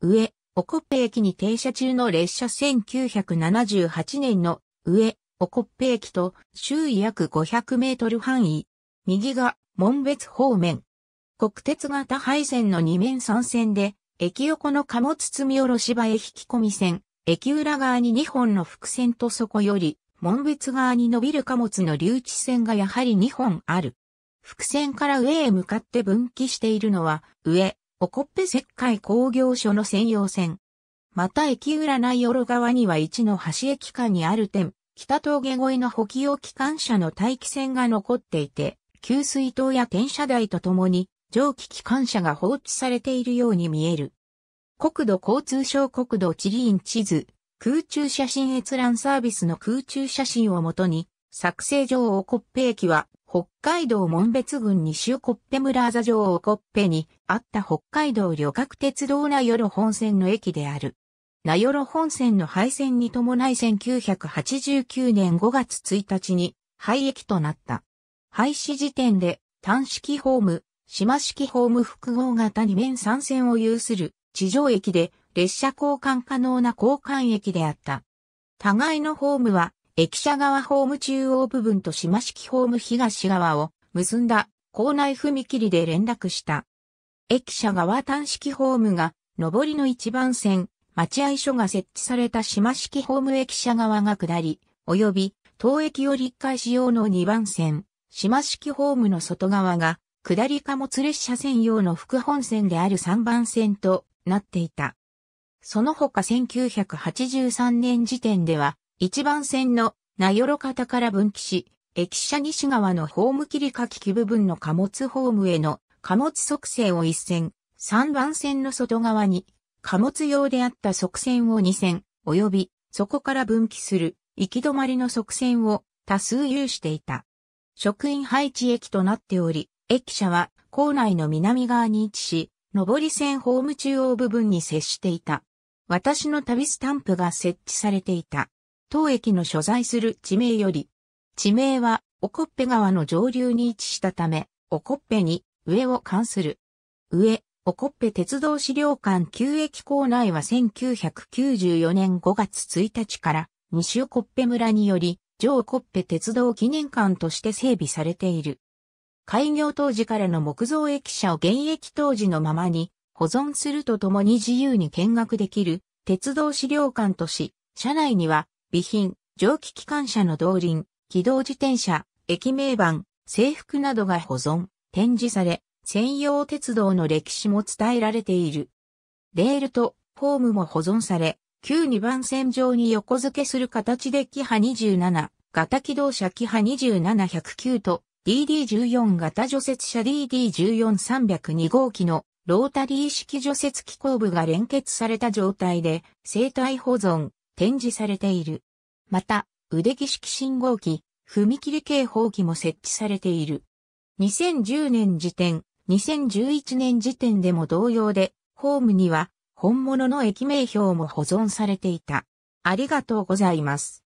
上、オコッペ駅に停車中の列車1978年の上、オコッペ駅と周囲約500メートル範囲。右が門別方面。国鉄型配線の2面3線で、駅横の貨物積み下ろし場へ引き込み線、駅裏側に2本の伏線とそこより、門別側に伸びる貨物の留置線がやはり2本ある。伏線から上へ向かって分岐しているのは、上、オコッペ石灰工業所の専用線。また駅裏内淀川には一の橋駅間にある点、北峠越えの補給機関車の待機線が残っていて、給水塔や転車台とともに、蒸気機関車が放置されているように見える。国土交通省国土地理院地図、空中写真閲覧サービスの空中写真をもとに、作成上オコッペ駅は北海道門別郡西コッペ村座城をコッペにあった北海道旅客鉄道名寄本線の駅である。名寄本線の廃線に伴い1989年5月1日に廃駅となった。廃止時点で単式ホーム、島式ホーム複合型2面3線を有する地上駅で列車交換可能な交換駅であった。互いのホームは駅舎側ホーム中央部分と島式ホーム東側を結んだ校内踏切で連絡した。駅舎側端式ホームが上りの一番線、待合所が設置された島式ホーム駅舎側が下り、及び当駅を立返し用の2番線、島式ホームの外側が下り貨物列車専用の副本線である3番線となっていた。その他1983年時点では、一番線の名寄方から分岐し、駅舎西側のホーム切り書き機部分の貨物ホームへの貨物側線を一線、三番線の外側に貨物用であった側線を二線、及びそこから分岐する行き止まりの側線を多数有していた。職員配置駅となっており、駅舎は構内の南側に位置し、上り線ホーム中央部分に接していた。私の旅スタンプが設置されていた。当駅の所在する地名より、地名は、オコッペ川の上流に位置したため、オコッペに上を関する。上、オコッペ鉄道資料館旧駅構内は1994年5月1日から西オコッペ村により上オコッペ鉄道記念館として整備されている。開業当時からの木造駅舎を現役当時のままに保存するとともに自由に見学できる鉄道資料館とし、車内には備品、蒸気機関車の動輪、機動自転車、駅名板、制服などが保存、展示され、専用鉄道の歴史も伝えられている。レールとホームも保存され、旧2番線上に横付けする形でキハ27、型機動車キハ27109と DD14 型除雪車 DD14302 号機のロータリー式除雪機構部が連結された状態で生体保存、展示されている。また、腕木式信号機、踏切警報機も設置されている。2010年時点、2011年時点でも同様で、ホームには本物の駅名標も保存されていた。ありがとうございます。